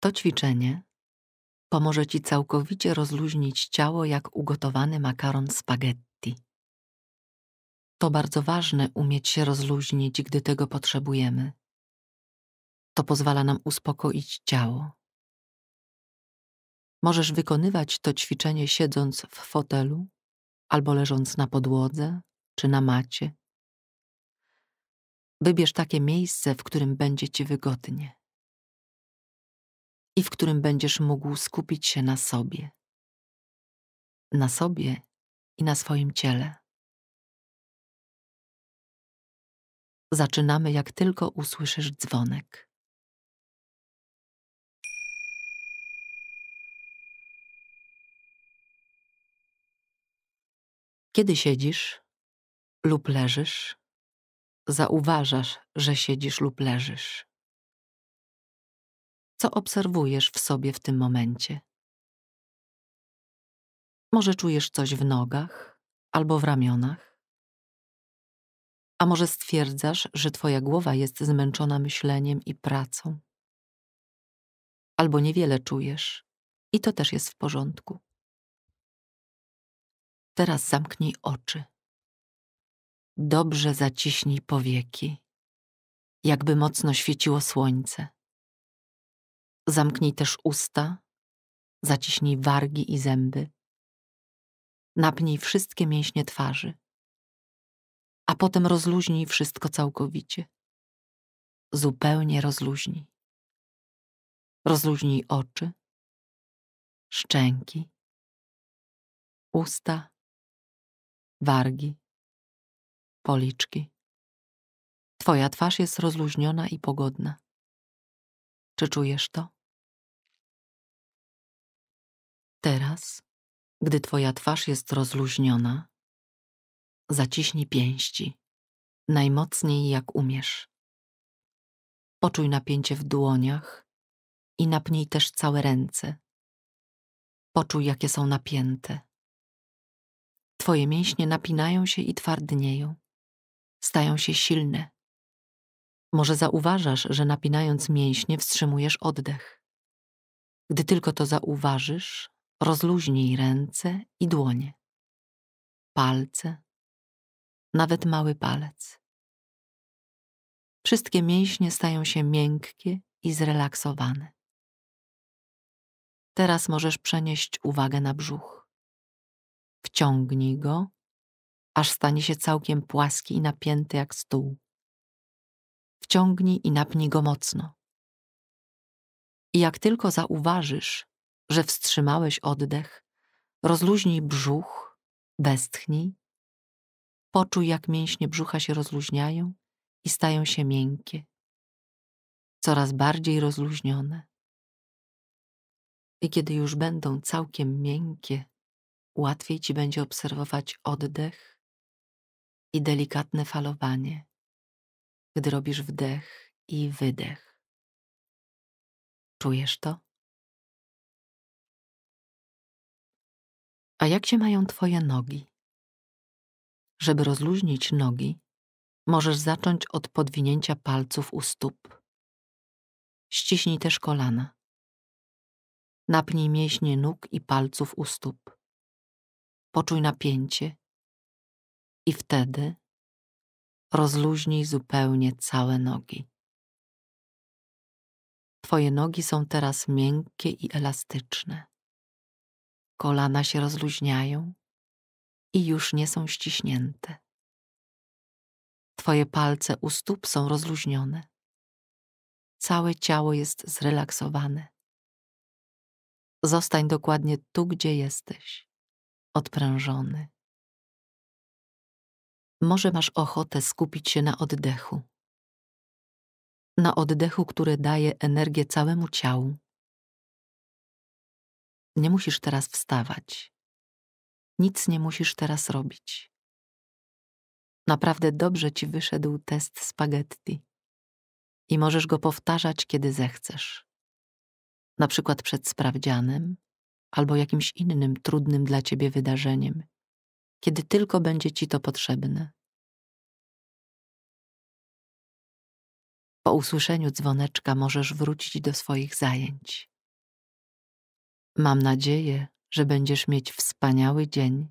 To ćwiczenie pomoże Ci całkowicie rozluźnić ciało jak ugotowany makaron spaghetti. To bardzo ważne umieć się rozluźnić, gdy tego potrzebujemy. To pozwala nam uspokoić ciało. Możesz wykonywać to ćwiczenie siedząc w fotelu albo leżąc na podłodze czy na macie. Wybierz takie miejsce, w którym będzie ci wygodnie i w którym będziesz mógł skupić się na sobie. Na sobie i na swoim ciele. Zaczynamy, jak tylko usłyszysz dzwonek. Kiedy siedzisz lub leżysz, zauważasz, że siedzisz lub leżysz co obserwujesz w sobie w tym momencie. Może czujesz coś w nogach albo w ramionach, a może stwierdzasz, że Twoja głowa jest zmęczona myśleniem i pracą, albo niewiele czujesz i to też jest w porządku. Teraz zamknij oczy. Dobrze zaciśnij powieki, jakby mocno świeciło słońce. Zamknij też usta, zaciśnij wargi i zęby. Napnij wszystkie mięśnie twarzy, a potem rozluźnij wszystko całkowicie. Zupełnie rozluźnij. Rozluźnij oczy, szczęki, usta, wargi, policzki. Twoja twarz jest rozluźniona i pogodna. Czy czujesz to? Teraz, gdy twoja twarz jest rozluźniona, zaciśnij pięści, najmocniej jak umiesz. Poczuj napięcie w dłoniach i napnij też całe ręce. Poczuj, jakie są napięte. Twoje mięśnie napinają się i twardnieją, stają się silne. Może zauważasz, że napinając mięśnie wstrzymujesz oddech. Gdy tylko to zauważysz, Rozluźnij ręce i dłonie, palce, nawet mały palec. Wszystkie mięśnie stają się miękkie i zrelaksowane. Teraz możesz przenieść uwagę na brzuch. Wciągnij go, aż stanie się całkiem płaski i napięty jak stół. Wciągnij i napnij go mocno. I jak tylko zauważysz, że wstrzymałeś oddech, rozluźnij brzuch, westchnij. Poczuj, jak mięśnie brzucha się rozluźniają i stają się miękkie, coraz bardziej rozluźnione. I kiedy już będą całkiem miękkie, łatwiej ci będzie obserwować oddech i delikatne falowanie, gdy robisz wdech i wydech. Czujesz to? A jak się mają twoje nogi? Żeby rozluźnić nogi, możesz zacząć od podwinięcia palców u stóp. Ściśnij też kolana. Napnij mięśnie nóg i palców u stóp. Poczuj napięcie i wtedy rozluźnij zupełnie całe nogi. Twoje nogi są teraz miękkie i elastyczne kolana się rozluźniają i już nie są ściśnięte. Twoje palce u stóp są rozluźnione. Całe ciało jest zrelaksowane. Zostań dokładnie tu, gdzie jesteś, odprężony. Może masz ochotę skupić się na oddechu. Na oddechu, który daje energię całemu ciału nie musisz teraz wstawać. Nic nie musisz teraz robić. Naprawdę dobrze ci wyszedł test spaghetti i możesz go powtarzać, kiedy zechcesz. Na przykład przed sprawdzianem albo jakimś innym trudnym dla ciebie wydarzeniem, kiedy tylko będzie ci to potrzebne. Po usłyszeniu dzwoneczka możesz wrócić do swoich zajęć. Mam nadzieję, że będziesz mieć wspaniały dzień.